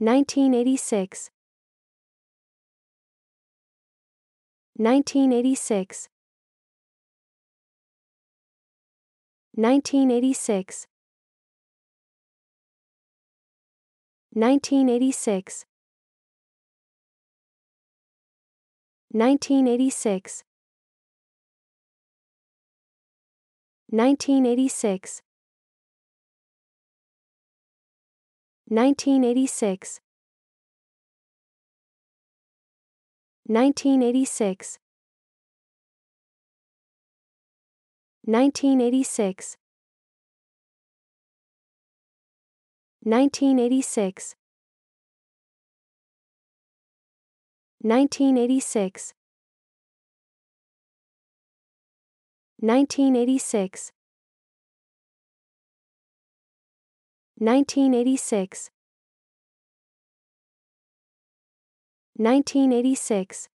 1986 1986 1986 1986 1986 1986 1986 1986 1986 1986 1986 1986 1986 1986